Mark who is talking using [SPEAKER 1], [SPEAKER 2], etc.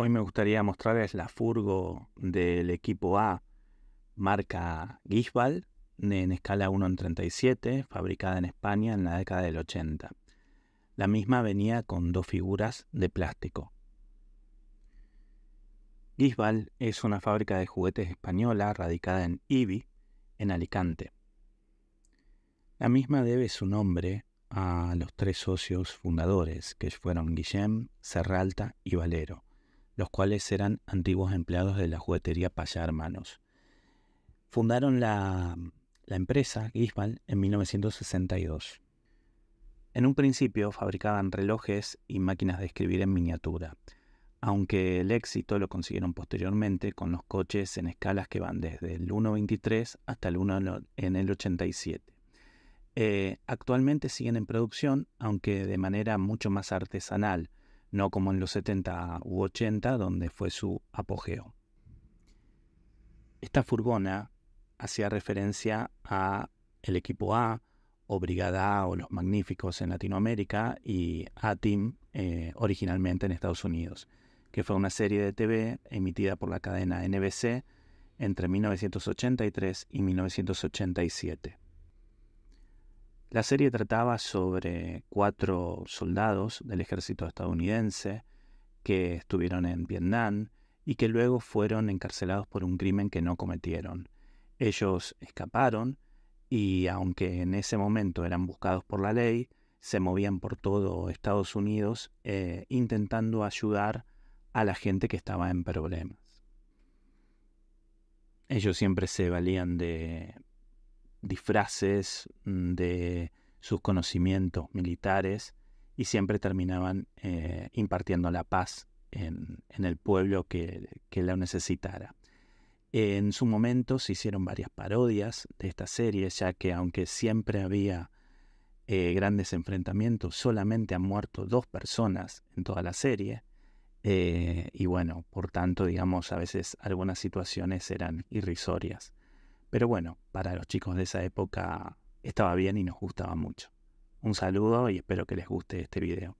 [SPEAKER 1] Hoy me gustaría mostrarles la Furgo del equipo A, marca Gisbal, en escala 1 en 37, fabricada en España en la década del 80. La misma venía con dos figuras de plástico. Gisbal es una fábrica de juguetes española radicada en Ibi, en Alicante. La misma debe su nombre a los tres socios fundadores, que fueron Guillem, Serralta y Valero los cuales eran antiguos empleados de la juguetería Paya Hermanos. Fundaron la, empresa Gisbal en 1962. En un principio fabricaban relojes y máquinas de escribir en miniatura, aunque el éxito lo consiguieron posteriormente con los coches en escalas que van desde el 1.23 hasta el 1 en el 87. Eh, actualmente siguen en producción, aunque de manera mucho más artesanal, no como en los 70 u 80, donde fue su apogeo. Esta furgona hacía referencia a el equipo A o Brigada A o los Magníficos en Latinoamérica y A-Team eh, originalmente en Estados Unidos, que fue una serie de TV emitida por la cadena NBC entre 1983 y 1987. La serie trataba sobre cuatro soldados del ejército estadounidense que estuvieron en Vietnam y que luego fueron encarcelados por un crimen que no cometieron. Ellos escaparon y aunque en ese momento eran buscados por la ley, se movían por todo Estados Unidos eh, intentando ayudar a la gente que estaba en problemas. Ellos siempre se valían de disfraces mm, de sus conocimientos militares y siempre terminaban eh, impartiendo la paz en, el pueblo que, lo la necesitara. En su momento se hicieron varias parodias de esta serie, ya que aunque siempre había eh, grandes enfrentamientos, solamente han muerto dos personas en toda la serie. Eh, y bueno, por tanto, digamos, a veces algunas situaciones eran irrisorias. Pero bueno, para los chicos de esa época estaba bien y nos gustaba mucho. Un saludo y espero que les guste este video.